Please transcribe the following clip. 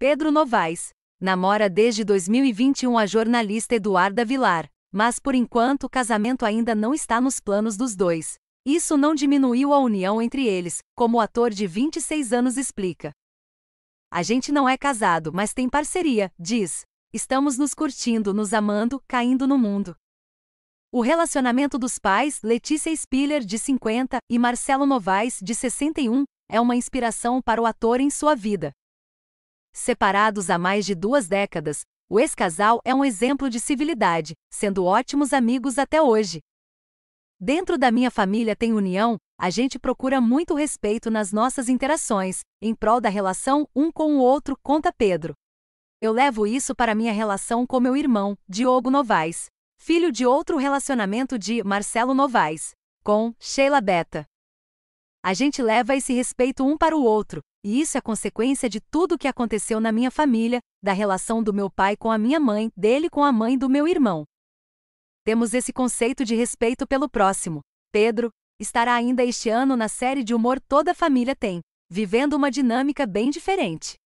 Pedro Novaes namora desde 2021 a jornalista Eduarda Vilar, mas por enquanto o casamento ainda não está nos planos dos dois. Isso não diminuiu a união entre eles, como o ator de 26 anos explica. A gente não é casado, mas tem parceria, diz. Estamos nos curtindo, nos amando, caindo no mundo. O relacionamento dos pais, Letícia Spiller, de 50, e Marcelo Novaes, de 61, é uma inspiração para o ator em sua vida. Separados há mais de duas décadas, o ex-casal é um exemplo de civilidade, sendo ótimos amigos até hoje. Dentro da minha família tem união, a gente procura muito respeito nas nossas interações, em prol da relação um com o outro, conta Pedro. Eu levo isso para minha relação com meu irmão, Diogo Novaes, filho de outro relacionamento de Marcelo Novaes, com Sheila Beta. A gente leva esse respeito um para o outro, e isso é consequência de tudo o que aconteceu na minha família, da relação do meu pai com a minha mãe, dele com a mãe do meu irmão. Temos esse conceito de respeito pelo próximo. Pedro estará ainda este ano na série de humor Toda Família Tem, vivendo uma dinâmica bem diferente.